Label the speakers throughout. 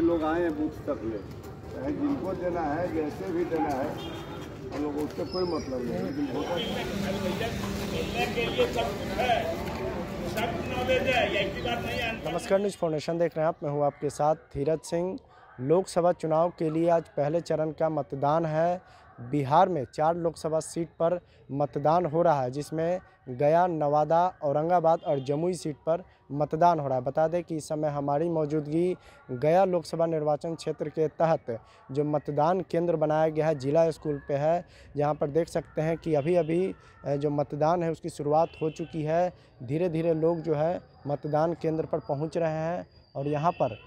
Speaker 1: इसलिए लोग आए हैं बूथ तक ले चाहे जिनको देना है जैसे भी देना है हम लोग उससे कोई मतलब नहीं लेकिन होता नमस्कार न्यूज फाउंडेशन देख रहे हैं आप मैं हूँ आपके साथ धीरज सिंह लोकसभा चुनाव के लिए आज पहले चरण का मतदान है बिहार में चार लोकसभा सीट पर मतदान हो रहा है जिसमें गया नवादा औरंगाबाद और जमुई सीट पर मतदान हो रहा है बता दें कि इस समय हमारी मौजूदगी गया लोकसभा निर्वाचन क्षेत्र के तहत जो मतदान केंद्र बनाया गया है जिला स्कूल पे है जहां पर देख सकते हैं कि अभी अभी जो मतदान है उसकी शुरुआत हो चुकी है धीरे धीरे लोग जो है मतदान केंद्र पर पहुंच रहे हैं और यहाँ पर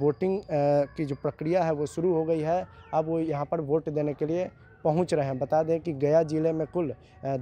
Speaker 1: वोटिंग की जो प्रक्रिया है वो शुरू हो गई है अब वो यहाँ पर वोट देने के लिए पहुँच रहे हैं बता दें कि गया ज़िले में कुल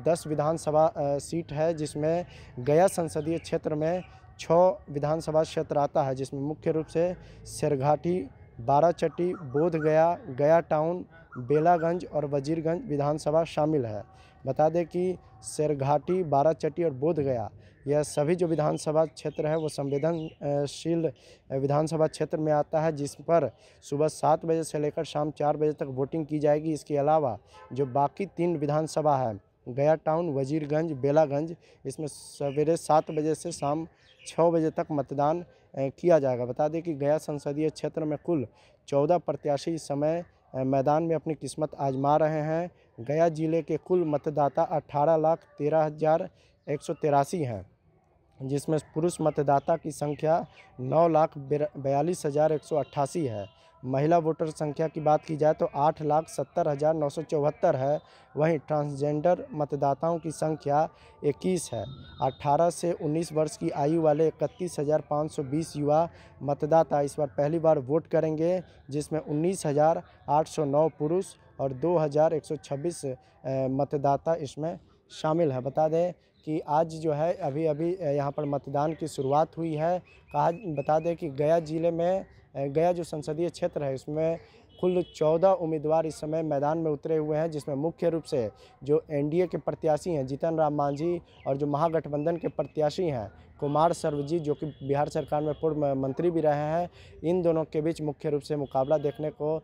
Speaker 1: दस विधानसभा सीट है जिसमें गया संसदीय क्षेत्र में छः विधानसभा क्षेत्र आता है जिसमें मुख्य रूप से शेरघाटी बाराचट्टी बोध गया गया टाउन बेलागंज और वजीरगंज विधानसभा शामिल है बता दें कि शेरघाटी बाराचट्टी और बोधगया यह सभी जो विधानसभा क्षेत्र है वो संवेदनशील विधानसभा क्षेत्र में आता है जिस पर सुबह सात बजे से लेकर शाम चार बजे तक वोटिंग की जाएगी इसके अलावा जो बाकी तीन विधानसभा है गया टाउन वजीरगंज बेलागंज इसमें सवेरे सात बजे से शाम छः बजे तक मतदान किया जाएगा बता दें कि गया संसदीय क्षेत्र में कुल चौदह प्रत्याशी समय मैदान में अपनी किस्मत आजमा रहे हैं गया ज़िले के कुल मतदाता अठारह लाख तेरह हज़ार एक सौ तिरासी हैं जिसमें पुरुष मतदाता की संख्या नौ लाख बयालीस हज़ार एक सौ अट्ठासी है महिला वोटर संख्या की बात की जाए तो आठ लाख सत्तर हज़ार नौ सौ चौहत्तर है वहीं ट्रांसजेंडर मतदाताओं की संख्या इक्कीस है अट्ठारह से उन्नीस वर्ष की आयु वाले इकतीस हज़ार पाँच सौ बीस युवा मतदाता इस बार पहली बार वोट करेंगे जिसमें उन्नीस हज़ार आठ सौ नौ पुरुष और दो हज़ार एक सौ छब्बीस मतदाता इसमें शामिल है बता दें कि आज जो है अभी अभी यहाँ पर मतदान की शुरुआत हुई है कहा बता दें कि गया ज़िले में गया जो संसदीय क्षेत्र है उसमें कुल चौदह उम्मीदवार इस समय मैदान में उतरे हुए हैं जिसमें मुख्य रूप से जो एनडीए के प्रत्याशी हैं जीतन राम मांझी और जो महागठबंधन के प्रत्याशी हैं कुमार सर्वजी जो कि बिहार सरकार में पूर्व मंत्री भी रहे हैं इन दोनों के बीच मुख्य रूप से मुकाबला देखने को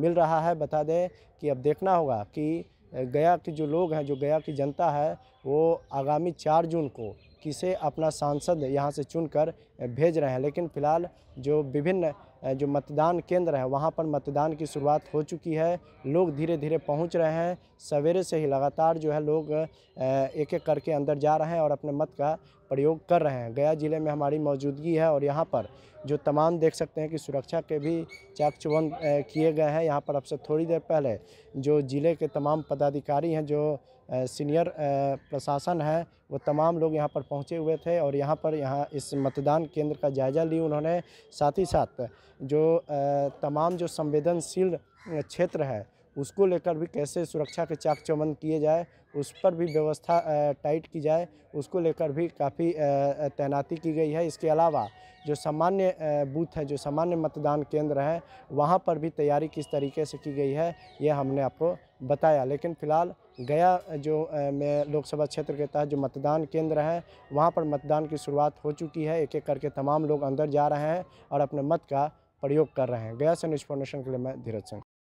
Speaker 1: मिल रहा है बता दें कि अब देखना होगा कि गया के जो लोग हैं जो गया की जनता है वो आगामी चार जून को किसे अपना सांसद यहाँ से चुनकर भेज रहे हैं लेकिन फ़िलहाल जो विभिन्न जो मतदान केंद्र है वहाँ पर मतदान की शुरुआत हो चुकी है लोग धीरे धीरे पहुँच रहे हैं सवेरे से ही लगातार जो है लोग एक एक करके अंदर जा रहे हैं और अपने मत का प्रयोग कर रहे हैं गया ज़िले में हमारी मौजूदगी है और यहाँ पर जो तमाम देख सकते हैं कि सुरक्षा के भी चाक चुबंद किए गए हैं यहाँ पर अब से थोड़ी देर पहले जो ज़िले के तमाम पदाधिकारी हैं जो सीनियर प्रशासन है वो तमाम लोग यहाँ पर पहुँचे हुए थे और यहाँ पर यहाँ इस मतदान केंद्र का जायज़ा ली उन्होंने साथ ही साथ जो तमाम जो संवेदनशील क्षेत्र है उसको लेकर भी कैसे सुरक्षा के चाक चौबंद किए जाए उस पर भी व्यवस्था टाइट की जाए उसको लेकर भी काफ़ी तैनाती की गई है इसके अलावा जो सामान्य बूथ है जो सामान्य मतदान केंद्र हैं वहाँ पर भी तैयारी किस तरीके से की गई है ये हमने आपको बताया लेकिन फ़िलहाल गया जो मैं लोकसभा क्षेत्र के तहत जो मतदान केंद्र हैं वहाँ पर मतदान की शुरुआत हो चुकी है एक एक करके तमाम लोग अंदर जा रहे हैं और अपने मत का प्रयोग कर रहे हैं गया से इन्फॉर्मेशन के लिए मैं धीरज सिंह